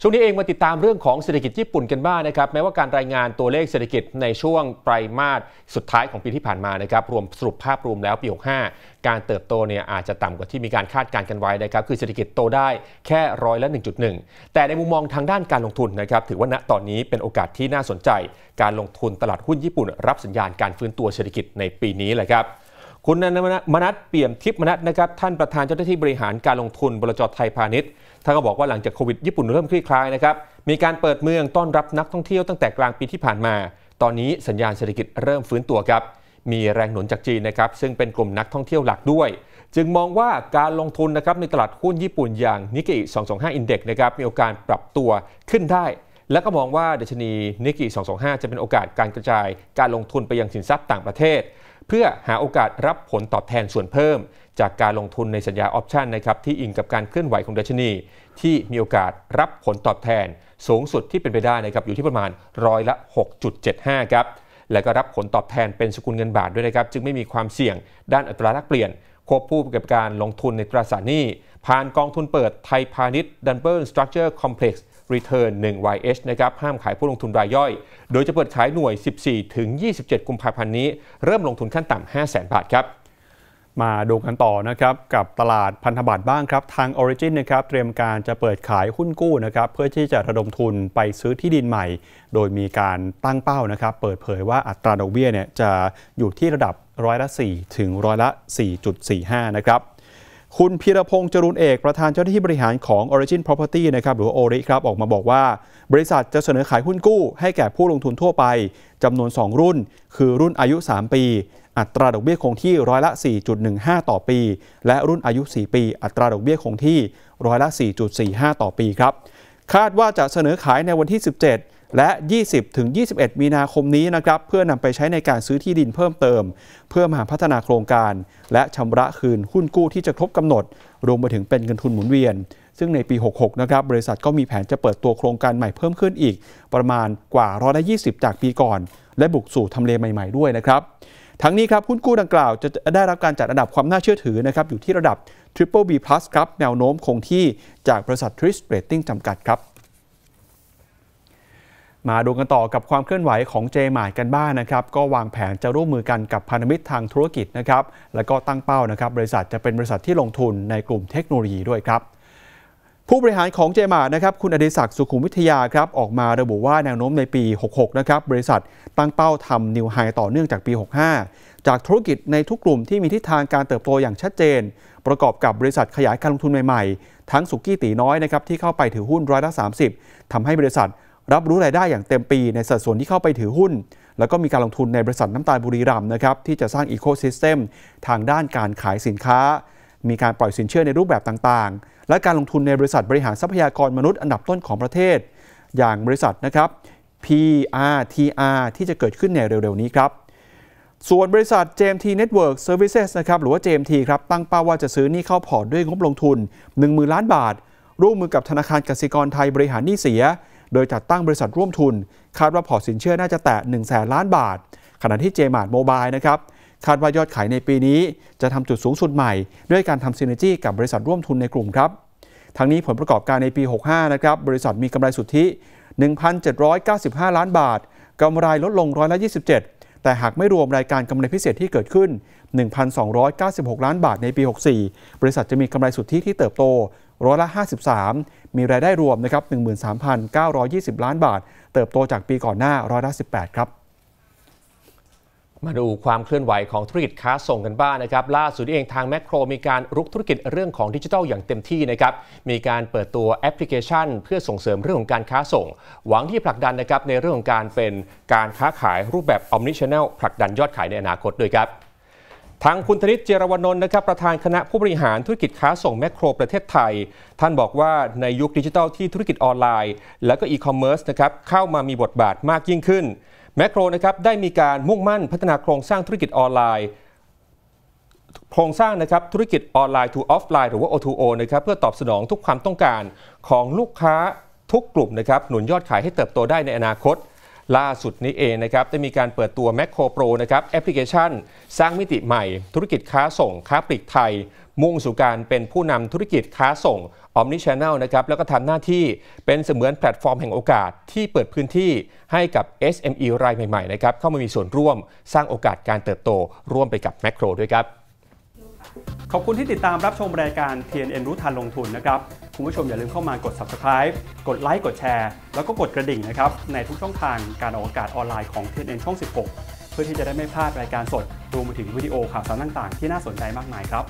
ช่วงนี้เองมาติดตามเรื่องของเศรษฐกิจญี่ปุ่นกันบ้างนะครับแม้ว่าการรายงานตัวเลขเศรษฐกิจในช่วงไตรมาสสุดท้ายของปีที่ผ่านมานะครับรวมสรุปภาพรวมแล้วปี 65 การเติบโตเนี่ยอาจจะต่ำกว่าที่มีการคาดการณ์กันไว้นะครับคือเศรษฐกิจโตได้แค่ร้อยละ1.1 แต่ในมุมมองทางด้านการลงทุนนะครับถือว่าณตอนนี้เป็นโอกาสที่น่าสนใจ การลงทุนตลาดหุ้นญี่ปุ่น รับสัญญาณการฟื้นตัวเศรษฐกิจในปีนี้เลยครับคุณมนัทเปี่ยมทิพมนัทนะครับท่านประธานเจ้าหน้าที่บริหารการลงทุนบลจไทยพาณิชย์ท่านก็บอกว่าหลังจากโควิดญี่ปุ่นเริ่มคลี่คลายนะครับ มีการเปิดเมืองต้อนรับนักท่องเที่ยวตั้งแต่กลางปีที่ผ่านมา ตอนนี้สัญญาณเศรษฐกิจเริ่มฟื้นตัวครับ มีแรงหนุนจากจีนนะครับ ซึ่งเป็นกลุ่มนักท่องเที่ยวหลักด้วย จึงมองว่าการลงทุนนะครับในตลาดหุ้นญี่ปุ่นอย่างนิกเกอิ225ด็กซ์นะครับมีโอกาสปรับตัวขึ้นได้ และก็มองว่าเดชนีนิกเกอิ225จะเป็นโอกาสการกระจาย การลงทุนไปยังสินทรัพย์ต่างประเทศเพื่อหาโอกาสรับผลตอบแทนส่วนเพิ่ม จากการลงทุนในสัญญาออปชันนะครับที่อิงกับ การเคลื่อนไหวของดัชนี ที่มีโอกาสรับผลตอบแทน สูงสุดที่เป็นไปได้นะครับอยู่ที่ประมาณร้อยละ6.75ครับและก็รับผลตอบแทนเป็นสกุลเงินบาทด้วยนะครับจึงไม่มีความเสี่ยงด้านอัตราแลกเปลี่ยนควบคู่กับการลงทุนในตราสารหนี้ ผ่านกองทุนเปิดไทยพาณิชย์ดันเบิลสตรัคเจอร์คอมเพล็กซ์ Return 1 YH นะครับ ห้ามขายผู้ลงทุนรายย่อย โดยจะเปิดขายหน่วย 14 ถึง 27 กุมภาพันธ์นี้ เริ่มลงทุนขั้นต่ำ5 0 0 0นบาทครับ มาดูกันต่อนะครับ กับตลาดพันธบัตรบ้างครับ ทาง Origin นะครับ เตรียมการจะเปิดขายหุ้นกู้นะครับ เพื่อที่จะระดมทุนไปซื้อที่ดินใหม่ โดยมีการตั้งเป้านะครับ เปิดเผยว่าอัตราดอกเบี้ยเนี่ยจะอยู่ที่ระดับร้อยละ 4 ถึงร้อยละ4.45 นะครับคุณพีรพงศ์จรุนเอกประธานเจ้าหน้าที่บริหารของ Origin Property นะครับหรือโอริครับออกมาบอกว่า บริษัทจะเสนอขายหุ้นกู้ให้แก่ผู้ลงทุนทั่วไปจำนวน 2 รุ่น คือรุ่นอายุ 3 ปี อัตราดอกเบี้ยคงที่ร้อยละ 4.15 ต่อปี และรุ่นอายุ 4 ปี อัตราดอกเบี้ยคงที่ร้อยละ 4.45 ต่อปีครับคาดว่าจะเสนอขายในวันที่ 17และ 20-21 มีนาคมนี้ นะครับ เพื่อนำไปใช้ในการซื้อที่ดินเพิ่มเติม เพื่อมาพัฒนาโครงการ และชำระคืนหุ้นกู้ที่จะครบกำหนด รวมไปถึงเป็นเงินทุนหมุนเวียน ซึ่งในปี 66นะครับ บริษัทก็มีแผนจะเปิดตัวโครงการใหม่เพิ่มขึ้นอีก ประมาณกว่าร้อยละ20 จากปีก่อน และบุกสู่ทำเลใหม่ๆด้วยนะครับ ทั้งนี้ครับ หุ้นกู้ดังกล่าวจะได้รับการจัดอันดับความน่าเชื่อถือนะครับ อยู่ที่ระดับ Triple B+ ครับ แนวโน้มคงที่จากบริษัท Tris Rating จำกัด ครับมาดูกันต่อกับความเคลื่อนไหวของเจมาร์กันบ้างนนะครับ ก็วางแผนจะร่วมมือกันกับพันธมิตรทางธุรกิจนะครับ และก็ตั้งเป้านะครับบริษัทจะเป็นบริษัทที่ลงทุนในกลุ่มเทคโนโลยีด้วยครับ ผู้บริหารของเจมาร์นะครับ คุณอดิศักดิ์สุขุมวิทยาครับ ออกมาระบุว่าแนวโน้มในปี 66นะครับ บริษัทตั้งเป้าทำนิวไฮต่อเนื่องจากปี 65 จากธุรกิจในทุกกลุ่มที่มีทิศทางการเติบโตอย่างชัดเจน ประกอบกับบริษัทขยายการลงทุนใหม่ๆ ทั้งสุกี้ตีน้อยนะครับที่เข้าไปถือหุ้นร้อยละ30ทำให้บริษัทรับรู้รายได้อย่างเต็มปีในสัดส่วนที่เข้าไปถือหุ้น แล้วก็มีการลงทุนในบริษัทน้ำตาลบุรีรัมย์นะครับที่จะสร้างอีโคซิสเต็มทางด้านการขายสินค้า มีการปล่อยสินเชื่อในรูปแบบต่าง ๆ และการลงทุนในบริษัทบริหารทรัพยากรมนุษย์อันดับต้นของประเทศ อย่างบริษัทนะครับ PRTR ที่จะเกิดขึ้นในเร็วๆ นี้ครับ ส่วนบริษัท JMT Network Services นะครับหรือว่า JMT ครับตั้งเป้าว่าจะซื้อนี่เข้าพอร์ตด้วยงบลงทุน10,000 ล้านบาทร่วมมือกับธนาคารกสิกรไทยบริหารหนี้เสียโดยจัดตั้งบริษัทร่วมทุนคาดว่าพอร์ตสินเชื่อ น่าจะแตะ1 0 0 0นล้านบาท ขณะที่เจมาร์ดโมบายนะครับ คาดว่ายอดขายในปีนี้ จะทำจุดสูงสุดใหม่ด้วยการทำซีเนจี้กับบริษัทร่วมทุนในกลุ่มครับ ทั้งนี้ผลประกอบการในปี 65 นะครับ บริษัทมีกำไรสุทธิ1,795 ล้านบาทกำไรลดลงร้อยละ27 แต่หากไม่รวมรายการกำไรพิเศษที่เกิดขึ้น 1,296 ล้านบาท ในปี 64 บริษัทจะมีกำไรสุทธิที่เติบโตร้อยละ 53 มีรายได้รวมนะครับ13,920 ล้านบาท เติบโตจากปีก่อนหน้าร้อยละ18ครับ มาดูความเคลื่อนไหวของธุรกิจค้าส่งกันบ้างนะครับล่าสุดเองทางแมคโครมีการรุกธุรกิจเรื่องของดิจิทัลอย่างเต็มที่นะครับมีการเปิดตัวแอปพลิเคชัน เพื่อส่งเสริมเรื่องของการค้าส่ง หวังที่ผลักดันนะครับในเรื่องของการเป็นการค้าขายรูปแบบออมนิชแนลผลักดันยอดขายในอนาคตด้วยครับทางคุณธนิตเจรวนนท์นะครับประธานคณะผู้บริหารธุรกิจค้าส่งแมคโครประเทศไทย ท่านบอกว่าในยุคดิจิทัลที่ธุรกิจออนไลน์ และก็อีคอมเมิร์ซนะครับเข้ามามีบทบาทมากยิ่งขึ้นแมคโครนะครับได้มีการมุ่งมั่นพัฒนาโครงสร้างธุรกิจออนไลน์ โครงสร้างนะครับธุรกิจออนไลน์ to ออฟไลน์หรือว่า O2O นะครับเพื่อตอบสนองทุกความต้องการของลูกค้าทุกกลุ่มนะครับหนุนยอดขายให้เติบโตได้ในอนาคตล่าสุดนี้เองนะครับ ได้มีการเปิดตัว m a c โครโปรนะครับแอปพลิเคชันสร้างมิติใหม่ ธุรกิจค้าส่งค้าปลีกไทย มุ่งสู่การเป็นผู้นำธุรกิจค้าส่งออมนิชแนลนะครับ แล้วก็ทำหน้าที่เป็นเสมือนแพลตฟอร์มแห่งโอกาสที่เปิดพื้นที่ให้กับ SME รายใหม่ๆ นะครับ เข้ามามีส่วนร่วมสร้างโอกาสการเติบโตร่วมไปกับแมคโครด้วยครับขอบคุณที่ติดตามรับชมรายการ TNN รู้ทันลงทุนนะครับคุณผู้ชมอย่าลืมเข้ามากด subscribe กดไลค์กดแชร์ แล้วก็กดกระดิ่งนะครับ ในทุกช่องทางการออกอากาศออนไลน์ของ TNN ช่อง 16 เพื่อที่จะได้ไม่พลาดรายการสดรวมไปถึงวิดีโอข่าวสารต่างๆที่น่าสนใจมากมายครับ